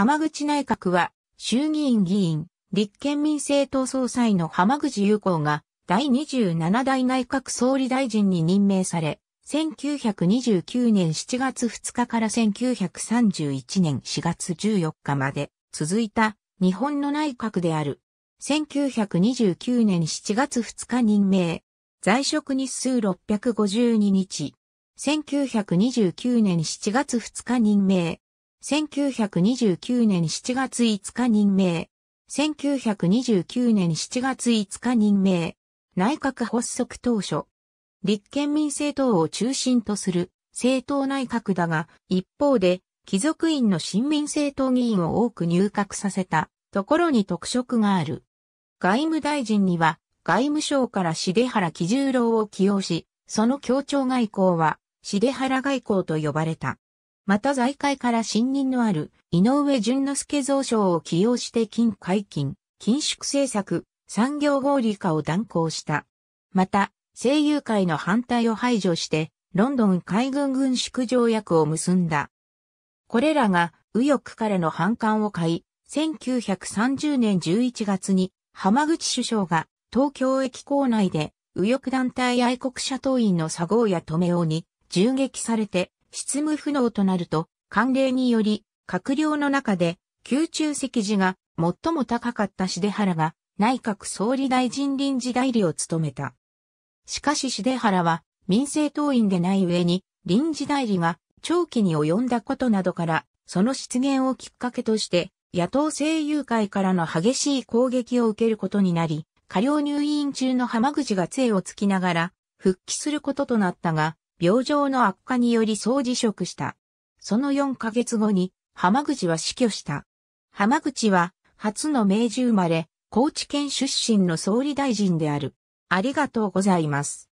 浜口内閣は、衆議院議員、立憲民政党総裁の浜口優子が、第27代内閣総理大臣に任命され、1929年7月2日から1931年4月14日まで続いた日本の内閣である。1929年7月2日任命。在職日数652日。1929年7月2日任命。1929年7月5日任命。1929年7月5日任命。内閣発足当初。立憲民政党を中心とする政党内閣だが、一方で、貴族院の新民政党議員を多く入閣させたところに特色がある。外務大臣には、外務省から重原喜十郎を起用し、その協調外交は、重原外交と呼ばれた。また財界から信任のある井上淳之介蔵相を起用して金解禁、緊縮政策、産業合理化を断行した。また、声優界の反対を排除して、ロンドン海軍軍縮条約を結んだ。これらが右翼からの反感を買い、1930年11月に浜口首相が東京駅構内で右翼団体愛国者党員の佐合や留夫に銃撃されて執務不能となると、慣例により、閣僚の中で、宮中席次が最も高かった重原が、内閣総理大臣臨時代理を務めた。しかし重原は、民政党員でない上に、臨時代理が長期に及んだことなどから、その失言をきっかけとして、野党政友会からの激しい攻撃を受けることになり、過料入院中の浜口が杖をつきながら、復帰することとなったが、病状の悪化により総辞職した。その4ヶ月後に、浜口は死去した。浜口は、初の明治生まれ、高知県出身の総理大臣である。ありがとうございます。